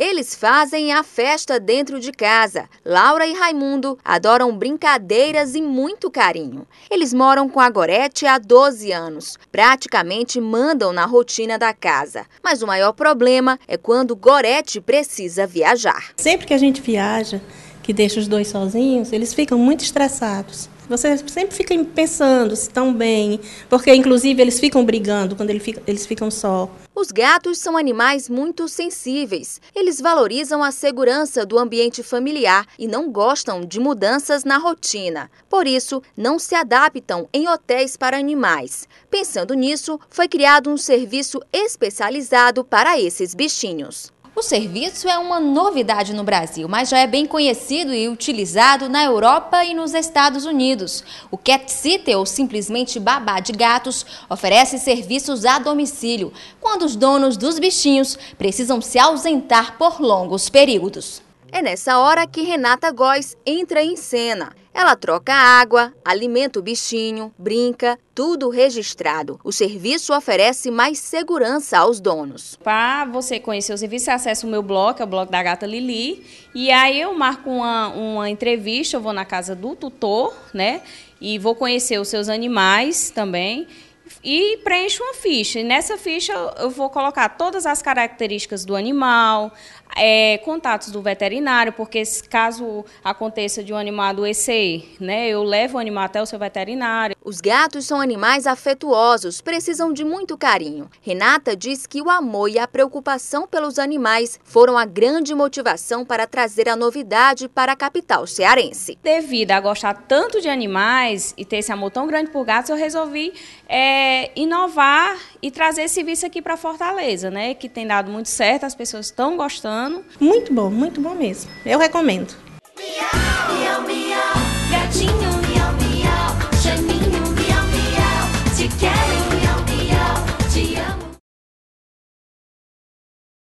Eles fazem a festa dentro de casa. Laura e Raimundo adoram brincadeiras e muito carinho. Eles moram com a Gorete há 12 anos. Praticamente mandam na rotina da casa. Mas o maior problema é quando Gorete precisa viajar. Sempre que a gente viaja, que deixa os dois sozinhos, eles ficam muito estressados. Você sempre fica pensando se estão bem, porque inclusive eles ficam brigando quando eles ficam só. Os gatos são animais muito sensíveis. Eles valorizam a segurança do ambiente familiar e não gostam de mudanças na rotina. Por isso, não se adaptam em hotéis para animais. Pensando nisso, foi criado um serviço especializado para esses bichinhos. O serviço é uma novidade no Brasil, mas já é bem conhecido e utilizado na Europa e nos Estados Unidos. O cat City, ou simplesmente babá de gatos, oferece serviços a domicílio, quando os donos dos bichinhos precisam se ausentar por longos períodos. É nessa hora que Renata Góes entra em cena. Ela troca água, alimenta o bichinho, brinca, tudo registrado. O serviço oferece mais segurança aos donos. Para você conhecer o serviço, você acessa o meu blog, é o blog da Gata Lili. E aí eu marco uma, uma entrevista, eu vou na casa do tutor, né? E vou conhecer os seus animais também e preencho uma ficha. E nessa ficha eu vou colocar todas as características do animal, é, contatos do veterinário, porque caso aconteça de um animal adoecer, né, eu levo o animal até o seu veterinário. Os gatos são animais afetuosos, precisam de muito carinho. Renata diz que o amor e a preocupação pelos animais foram a grande motivação para trazer a novidade para a capital cearense. Devido a gostar tanto de animais e ter esse amor tão grande por gatos, eu resolvi é, inovar e trazer esse serviço aqui para Fortaleza, né? Que tem dado muito certo, as pessoas estão gostando. Muito bom, muito bom mesmo. Eu recomendo.